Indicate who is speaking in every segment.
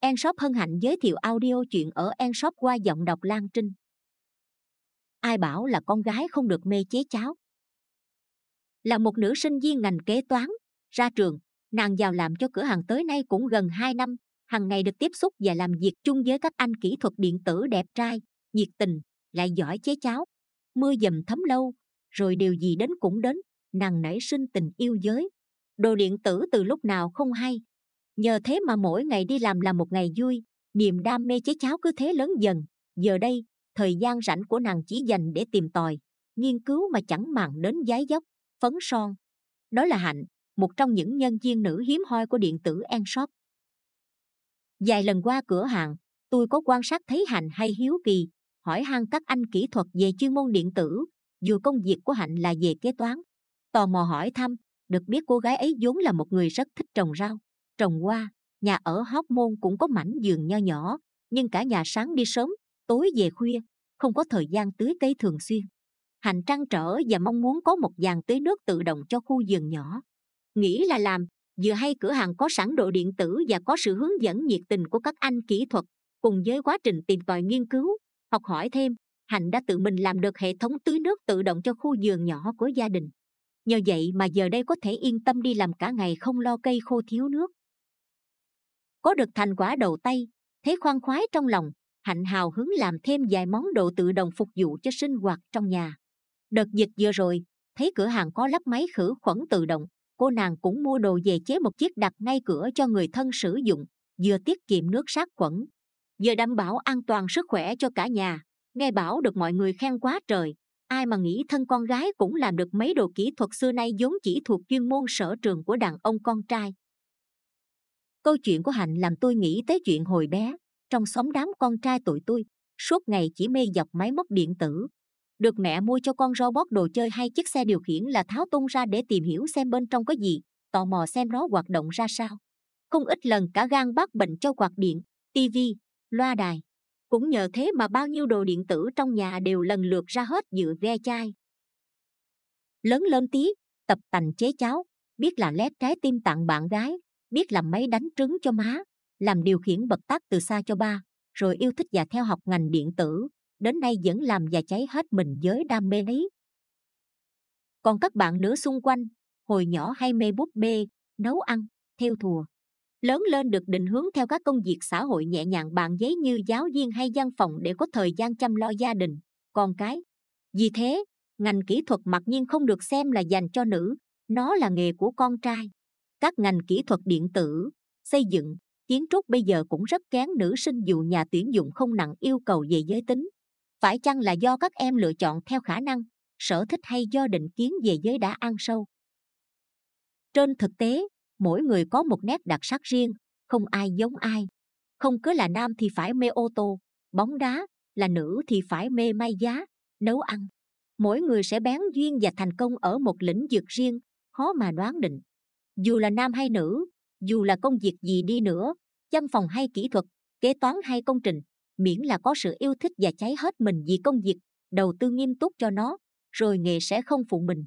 Speaker 1: Enshop hân hạnh giới thiệu audio chuyện ở Enshop qua giọng đọc Lan Trinh. Ai bảo là con gái không được mê chế cháo? Là một nữ sinh viên ngành kế toán, ra trường, nàng vào làm cho cửa hàng tới nay cũng gần 2 năm, hàng ngày được tiếp xúc và làm việc chung với các anh kỹ thuật điện tử đẹp trai, nhiệt tình, lại giỏi chế cháo. Mưa dầm thấm lâu, rồi điều gì đến cũng đến, nàng nảy sinh tình yêu giới. Đồ điện tử từ lúc nào không hay, nhờ thế mà mỗi ngày đi làm là một ngày vui niềm đam mê chế cháo cứ thế lớn dần giờ đây thời gian rảnh của nàng chỉ dành để tìm tòi nghiên cứu mà chẳng màng đến giái dốc phấn son đó là hạnh một trong những nhân viên nữ hiếm hoi của điện tử en shop vài lần qua cửa hàng tôi có quan sát thấy hạnh hay hiếu kỳ hỏi han các anh kỹ thuật về chuyên môn điện tử dù công việc của hạnh là về kế toán tò mò hỏi thăm được biết cô gái ấy vốn là một người rất thích trồng rau trồng hoa, nhà ở hóc môn cũng có mảnh giường nho nhỏ, nhưng cả nhà sáng đi sớm, tối về khuya, không có thời gian tưới cây thường xuyên. hành trăn trở và mong muốn có một dàn tưới nước tự động cho khu vườn nhỏ. Nghĩ là làm, vừa hay cửa hàng có sẵn độ điện tử và có sự hướng dẫn nhiệt tình của các anh kỹ thuật, cùng với quá trình tìm tòi nghiên cứu, học hỏi thêm, hành đã tự mình làm được hệ thống tưới nước tự động cho khu vườn nhỏ của gia đình. Nhờ vậy mà giờ đây có thể yên tâm đi làm cả ngày không lo cây khô thiếu nước có được thành quả đầu tay thấy khoan khoái trong lòng hạnh hào hứng làm thêm vài món đồ tự động phục vụ cho sinh hoạt trong nhà đợt dịch vừa rồi thấy cửa hàng có lắp máy khử khuẩn tự động cô nàng cũng mua đồ về chế một chiếc đặt ngay cửa cho người thân sử dụng vừa tiết kiệm nước sát khuẩn vừa đảm bảo an toàn sức khỏe cho cả nhà nghe bảo được mọi người khen quá trời ai mà nghĩ thân con gái cũng làm được mấy đồ kỹ thuật xưa nay vốn chỉ thuộc chuyên môn sở trường của đàn ông con trai Câu chuyện của Hạnh làm tôi nghĩ tới chuyện hồi bé, trong xóm đám con trai tụi tôi, suốt ngày chỉ mê dọc máy móc điện tử. Được mẹ mua cho con robot đồ chơi hay chiếc xe điều khiển là tháo tung ra để tìm hiểu xem bên trong có gì, tò mò xem nó hoạt động ra sao. Không ít lần cả gan bác bệnh cho quạt điện, tivi, loa đài. Cũng nhờ thế mà bao nhiêu đồ điện tử trong nhà đều lần lượt ra hết dựa ve chai. Lớn lên tí, tập tành chế cháo, biết là lép trái tim tặng bạn gái, biết làm máy đánh trứng cho má làm điều khiển bật tắt từ xa cho ba rồi yêu thích và theo học ngành điện tử đến nay vẫn làm và cháy hết mình với đam mê ấy còn các bạn nữa xung quanh hồi nhỏ hay mê búp bê nấu ăn theo thùa lớn lên được định hướng theo các công việc xã hội nhẹ nhàng bàn giấy như giáo viên hay văn phòng để có thời gian chăm lo gia đình con cái vì thế ngành kỹ thuật mặc nhiên không được xem là dành cho nữ nó là nghề của con trai các ngành kỹ thuật điện tử, xây dựng, kiến trúc bây giờ cũng rất kén nữ sinh dù nhà tuyển dụng không nặng yêu cầu về giới tính. Phải chăng là do các em lựa chọn theo khả năng, sở thích hay do định kiến về giới đã ăn sâu? Trên thực tế, mỗi người có một nét đặc sắc riêng, không ai giống ai. Không cứ là nam thì phải mê ô tô, bóng đá, là nữ thì phải mê may giá, nấu ăn. Mỗi người sẽ bén duyên và thành công ở một lĩnh vực riêng, khó mà đoán định. Dù là nam hay nữ, dù là công việc gì đi nữa, văn phòng hay kỹ thuật, kế toán hay công trình, miễn là có sự yêu thích và cháy hết mình vì công việc, đầu tư nghiêm túc cho nó, rồi nghề sẽ không phụ mình.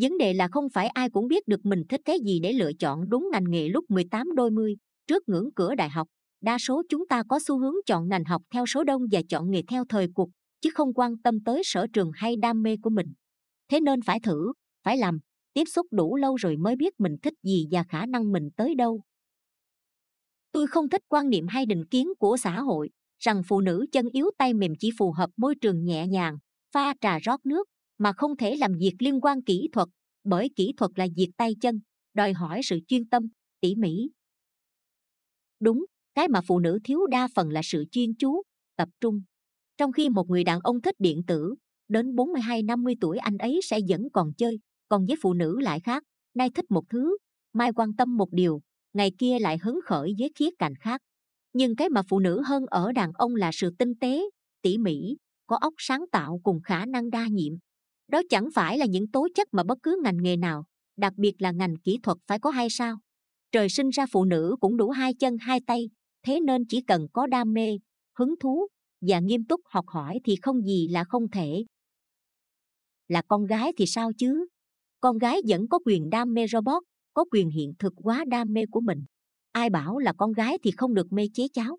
Speaker 1: Vấn đề là không phải ai cũng biết được mình thích cái gì để lựa chọn đúng ngành nghề lúc 18 đôi mươi, trước ngưỡng cửa đại học. Đa số chúng ta có xu hướng chọn ngành học theo số đông và chọn nghề theo thời cuộc, chứ không quan tâm tới sở trường hay đam mê của mình. Thế nên phải thử, phải làm, tiếp xúc đủ lâu rồi mới biết mình thích gì và khả năng mình tới đâu tôi không thích quan niệm hay định kiến của xã hội rằng phụ nữ chân yếu tay mềm chỉ phù hợp môi trường nhẹ nhàng pha trà rót nước mà không thể làm việc liên quan kỹ thuật bởi kỹ thuật là việc tay chân đòi hỏi sự chuyên tâm tỉ mỉ đúng cái mà phụ nữ thiếu đa phần là sự chuyên chú tập trung trong khi một người đàn ông thích điện tử đến 42-50 tuổi anh ấy sẽ vẫn còn chơi còn với phụ nữ lại khác nay thích một thứ mai quan tâm một điều ngày kia lại hứng khởi với khía cạnh khác nhưng cái mà phụ nữ hơn ở đàn ông là sự tinh tế tỉ mỉ có óc sáng tạo cùng khả năng đa nhiệm đó chẳng phải là những tố chất mà bất cứ ngành nghề nào đặc biệt là ngành kỹ thuật phải có hay sao trời sinh ra phụ nữ cũng đủ hai chân hai tay thế nên chỉ cần có đam mê hứng thú và nghiêm túc học hỏi thì không gì là không thể là con gái thì sao chứ con gái vẫn có quyền đam mê robot có quyền hiện thực hóa đam mê của mình ai bảo là con gái thì không được mê chế cháo